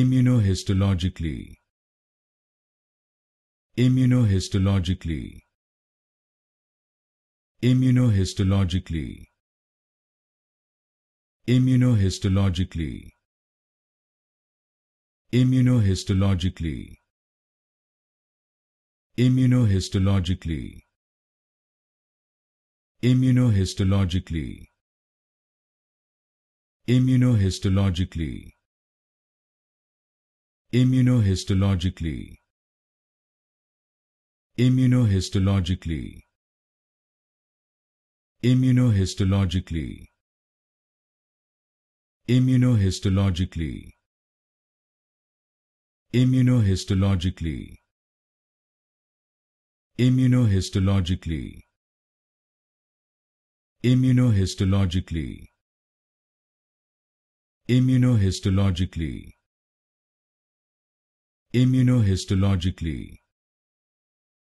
immunohistologically immunohistologically immunohistologically immunohistologically immunohistologically immunohistologically immunohistologically immunohistologically immunohistologically immunohistologically immunohistologically immunohistologically immunohistologically immunohistologically immunohistologically immunohistologically immunohistologically